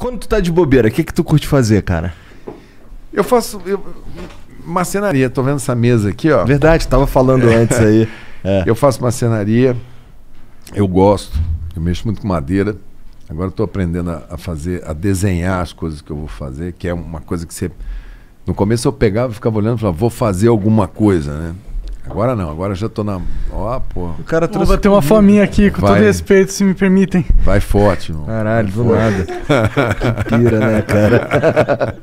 Quando tu tá de bobeira, o que que tu curte fazer, cara? Eu faço eu, marcenaria, tô vendo essa mesa aqui, ó. Verdade, tava falando é. antes aí. É. Eu faço macenaria. eu gosto, eu mexo muito com madeira. Agora estou aprendendo a, a, fazer, a desenhar as coisas que eu vou fazer, que é uma coisa que você. No começo eu pegava e ficava olhando e falava, vou fazer alguma coisa, né? Agora não, agora já tô na. Ó, oh, pô. O cara trouxe. Vou bater uma fominha aqui, com Vai. todo respeito, se me permitem. Vai forte, mano. Caralho, do nada. que pira, né, cara?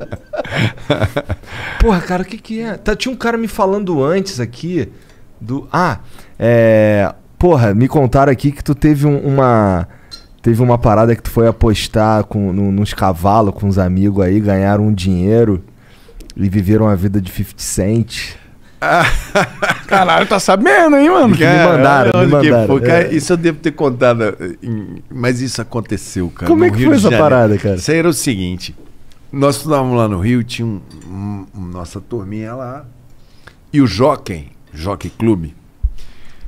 Porra, cara, o que que é? Tá, tinha um cara me falando antes aqui do. Ah, é. Porra, me contaram aqui que tu teve um, uma. Teve uma parada que tu foi apostar com, no, nos cavalos com uns amigos aí, ganharam um dinheiro e viveram a vida de 50 Cent. Caralho, tá sabendo, hein, mano? me mandaram, me mandaram. cara, é. Isso eu devo ter contado, mas isso aconteceu, cara. Como é que Rio foi essa Janeiro. parada, cara? Isso era o seguinte, nós estudávamos lá no Rio, tinha um, um, nossa turminha lá, e o Jockey, Jockey Clube,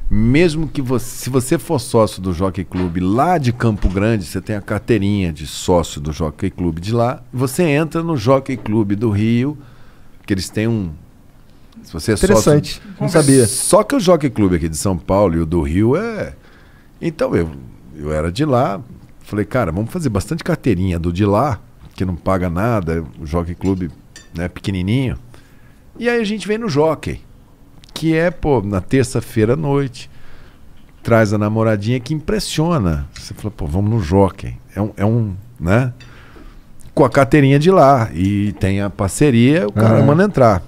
mesmo que você, se você for sócio do Jockey Clube lá de Campo Grande, você tem a carteirinha de sócio do Jockey Clube de lá, você entra no Jockey Clube do Rio, que eles têm um se você é Interessante, sócio, não sabia. Só que o Jockey Clube aqui de São Paulo e o do Rio é. Então eu, eu era de lá, falei, cara, vamos fazer bastante carteirinha do de lá, que não paga nada, o Jockey Clube né, pequenininho. E aí a gente vem no Jockey, que é, pô, na terça-feira à noite, traz a namoradinha que impressiona. Você fala, pô, vamos no Jockey. É um, é um né? Com a carteirinha de lá. E tem a parceria, o cara uhum. manda entrar.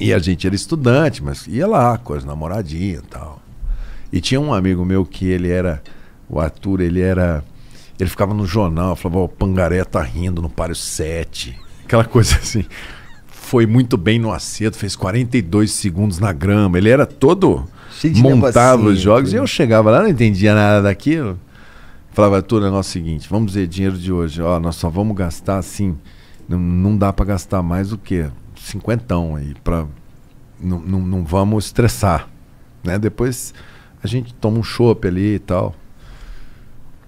E a gente era estudante, mas ia lá com as namoradinhas e tal. E tinha um amigo meu que ele era. O Arthur, ele era. Ele ficava no jornal, falava, o oh, Pangaré tá rindo no páreo 7. Aquela coisa assim. Foi muito bem no acerto, fez 42 segundos na grama. Ele era todo. montava os jogos e né? eu chegava lá, não entendia nada daquilo. Falava, Arthur, é o seguinte, vamos dizer, dinheiro de hoje, ó, nós só vamos gastar assim. Não, não dá para gastar mais do que cinquentão aí, pra, não, vamos estressar. Né? Depois a gente toma um chopp ali e tal.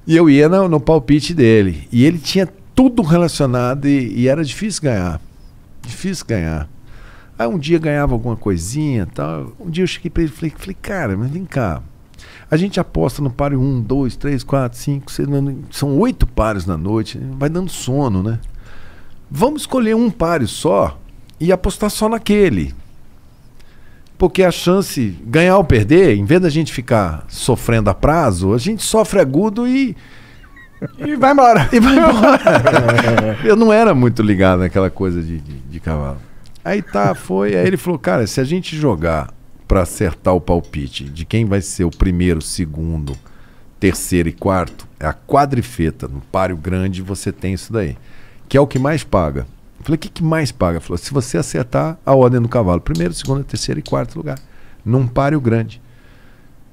E eu ia no, no, palpite dele. E ele tinha tudo relacionado e, e, era difícil ganhar. Difícil ganhar. Aí um dia ganhava alguma coisinha tal. Um dia eu cheguei pra ele e falei, falei, cara, mas vem cá. A gente aposta no páreo 1, 2, 3, 4, 5, 6, são oito pares na noite. Vai dando sono, né? Vamos escolher um páreo só e apostar só naquele. Porque a chance, ganhar ou perder, em vez da gente ficar sofrendo a prazo, a gente sofre agudo e. E vai embora. E vai embora. Eu não era muito ligado naquela coisa de, de, de cavalo. Aí tá, foi. Aí ele falou: cara, se a gente jogar para acertar o palpite de quem vai ser o primeiro, segundo, terceiro e quarto, é a quadrifeta. No páreo grande você tem isso daí. Que é o que mais paga. Falei, o que, que mais paga? Falou, se você acertar a ordem do cavalo, primeiro, segundo, terceiro e quarto lugar, num páreo grande.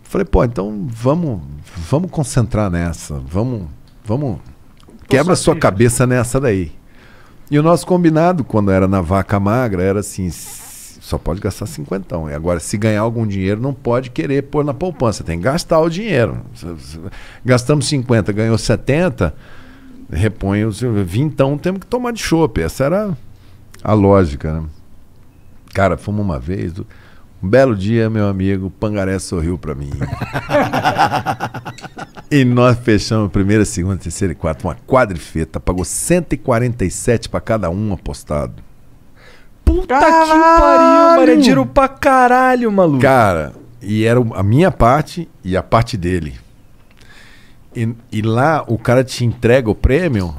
Falei, pô, então vamos, vamos concentrar nessa, vamos, vamos, quebra sua cabeça nessa daí. E o nosso combinado, quando era na vaca magra, era assim, só pode gastar cinquentão. E agora, se ganhar algum dinheiro, não pode querer pôr na poupança, tem que gastar o dinheiro. Gastamos 50, ganhou 70 repõe o seu. Vintão temos que tomar de chope. Essa era a lógica, né? Cara, fomos uma vez. Um belo dia, meu amigo, Pangaré sorriu para mim. e nós fechamos primeira, segunda, terceira e quarta, uma quadrifeta. Pagou 147 para cada um apostado. Puta caralho! que pariu, Maria. Tiro é pra caralho, maluco. Cara, e era a minha parte e a parte dele. E, e lá o cara te entrega o prêmio,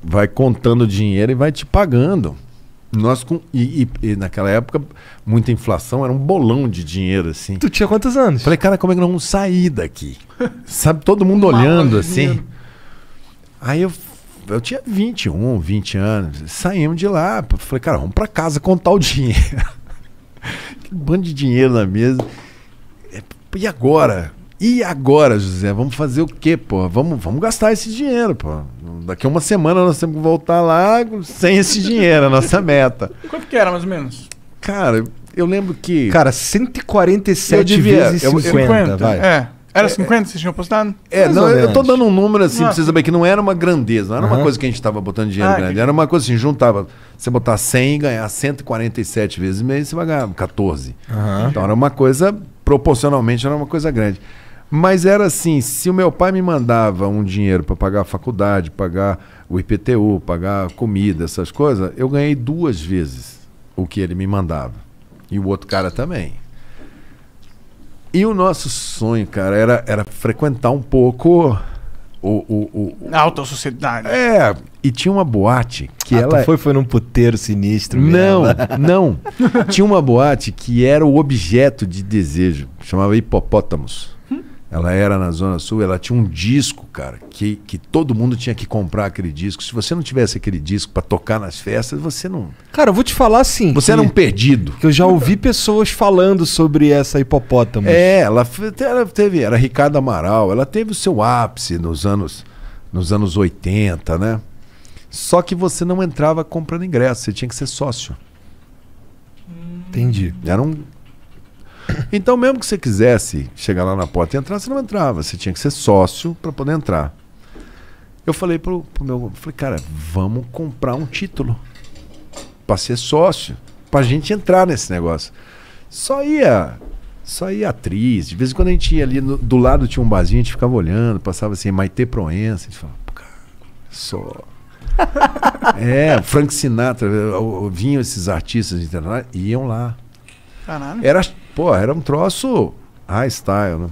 vai contando o dinheiro e vai te pagando. Nós com. E, e, e, naquela época, muita inflação, era um bolão de dinheiro, assim. Tu tinha quantos anos? Falei, cara, como é que nós vamos sair daqui? Sabe, todo mundo olhando, assim. Aí eu, eu tinha 21, 20 anos. Saímos de lá. Falei, cara, vamos pra casa contar o dinheiro. um bando de dinheiro na mesa. É, e agora? E agora, José, vamos fazer o quê, pô? Vamos, vamos gastar esse dinheiro, pô. Daqui a uma semana nós temos que voltar lá sem esse dinheiro, a nossa meta. Quanto que era, mais ou menos? Cara, eu lembro que. Cara, 147 eu devia, vezes 50, 50 vai. É. Era 50 é, é. que vocês tinham apostado? É, não, eu tô dando um número assim para pra ah. vocês saberem que não era uma grandeza, não era uhum. uma coisa que a gente tava botando dinheiro ah, grande. Era uma coisa assim, juntava. Você botar 100 e ganhar 147 vezes mês, você vai ganhar 14. Uhum. Então era uma coisa, proporcionalmente, era uma coisa grande. Mas era assim, se o meu pai me mandava um dinheiro para pagar a faculdade, pagar o IPTU, pagar comida, essas coisas, eu ganhei duas vezes o que ele me mandava. E o outro cara também. E o nosso sonho, cara, era, era frequentar um pouco o. o, o... Alta sociedade. É, e tinha uma boate que ah, ela. foi, foi num puteiro sinistro. Não, não. tinha uma boate que era o objeto de desejo, chamava Hipopótamos. Ela era na Zona Sul, ela tinha um disco, cara, que, que todo mundo tinha que comprar aquele disco. Se você não tivesse aquele disco para tocar nas festas, você não. Cara, eu vou te falar assim. Você era um perdido. Que eu já ouvi pessoas falando sobre essa hipopótamo. É, ela, ela teve. Era Ricardo Amaral, ela teve o seu ápice nos anos, nos anos 80, né? Só que você não entrava comprando ingresso, você tinha que ser sócio. Entendi. Era um então, mesmo que você quisesse chegar lá na porta e entrar, você não entrava. Você tinha que ser sócio para poder entrar. Eu falei pro, pro meu, falei, cara, vamos comprar um título para ser sócio, para a gente entrar nesse negócio. Só ia, só ia atriz. De vez em quando a gente ia ali no, do lado tinha um barzinho, a gente ficava olhando, passava assim, Maite Proença, a gente falava, cara, só é, Frank Sinatra, vinham esses artistas internacionais, iam lá. Caralho. Era Pô, era um troço high style, né?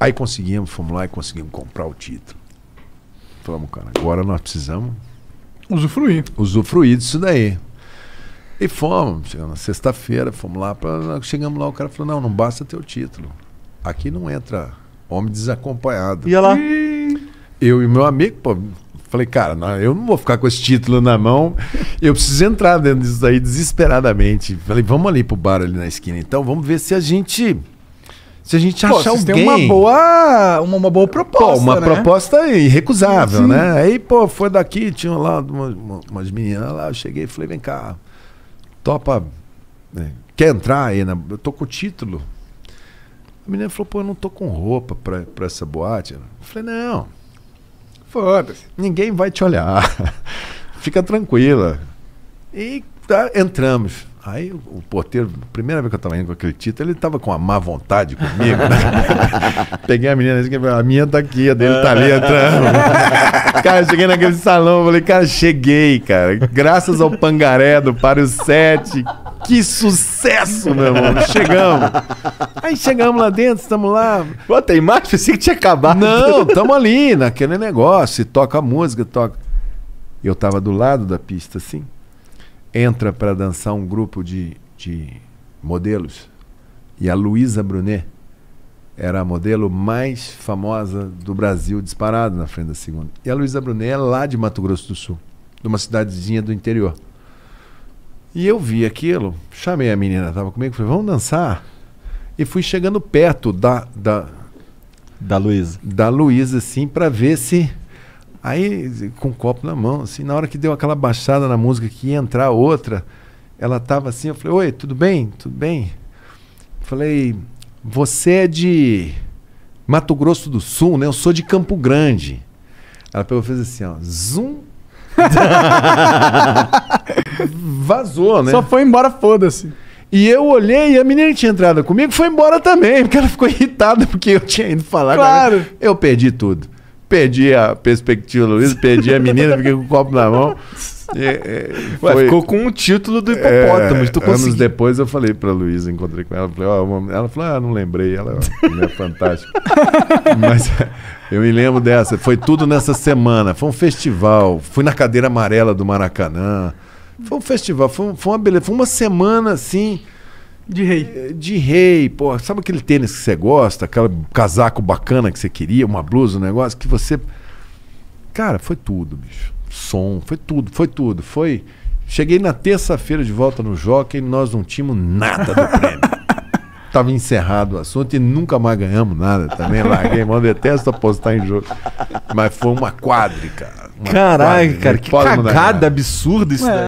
Aí conseguimos, fomos lá e conseguimos comprar o título. Falamos, cara, agora nós precisamos usufruir. Usufruir disso daí. E fomos, na sexta-feira, fomos lá, pra, chegamos lá, o cara falou, não, não basta ter o título. Aqui não entra homem desacompanhado. Ia lá. Eu e meu amigo, pô, Falei, cara, não, eu não vou ficar com esse título na mão. Eu preciso entrar dentro disso aí desesperadamente. Falei, vamos ali pro bar ali na esquina. Então, vamos ver se a gente se a gente pô, achar alguém... tem uma boa, uma, uma boa proposta, pô, uma né? proposta irrecusável, Sim. né? Aí, pô, foi daqui, tinha lá umas, umas meninas lá, eu cheguei e falei, vem cá, topa, né? quer entrar aí? Na... Eu tô com o título. A menina falou, pô, eu não tô com roupa pra, pra essa boate. Eu falei, não, Foda-se, ninguém vai te olhar. Fica tranquila. E tá, entramos. Aí o porteiro, primeira vez que eu estava indo com aquele título, ele estava com uma má vontade comigo. Né? Peguei a menina e a minha tá aqui, a dele tá ali entrando. cara, cheguei naquele salão, falei, cara, cheguei, cara. Graças ao pangaré do Páreo 7. Que sucesso, meu irmão. Chegamos. Aí chegamos lá dentro, estamos lá. Pô, tem mais? Pensei que tinha acabado. Não, estamos ali, naquele negócio. Toca música, toca. Eu estava do lado da pista, assim. Entra para dançar um grupo de, de modelos. E a Luísa Brunet era a modelo mais famosa do Brasil, disparada na frente da segunda. E a Luísa Brunet é lá de Mato Grosso do Sul, de uma cidadezinha do interior. E eu vi aquilo, chamei a menina, estava comigo, falei, vamos dançar? E fui chegando perto da. Da, da Luísa. Da Luísa, assim, para ver se. Aí, com o um copo na mão, assim, na hora que deu aquela baixada na música que ia entrar outra, ela tava assim, eu falei, oi, tudo bem? Tudo bem? Falei, você é de Mato Grosso do Sul, né? Eu sou de Campo Grande. Ela pegou eu fez assim, ó, zoom. Vazou, né? Só foi embora, foda-se. E eu olhei e a menina que tinha entrado comigo foi embora também, porque ela ficou irritada porque eu tinha ido falar. Claro. Eu perdi tudo. Perdi a perspectiva do Luiz, perdi a menina, fiquei com o copo na mão. E, foi... ficou com o título do hipopótamo. É, tu consegui... anos depois eu falei pra Luísa, encontrei com ela. Falei, oh, ela falou, ah, não lembrei. Ela é né, fantástica. Mas eu me lembro dessa. Foi tudo nessa semana. Foi um festival. Fui na cadeira amarela do Maracanã. Foi um festival, foi, foi uma beleza, foi uma semana assim. De rei. Eh, de rei, pô. Sabe aquele tênis que você gosta, aquele casaco bacana que você queria, uma blusa, um negócio, que você. Cara, foi tudo, bicho. Som, foi tudo, foi tudo. Foi. Cheguei na terça-feira de volta no Jockey e nós não tínhamos nada do prêmio. Tava encerrado o assunto e nunca mais ganhamos nada também. Larguei, mano, detesto apostar em jogo. Mas foi uma quadra cara Caralho, cara, que cagada absurda isso daí.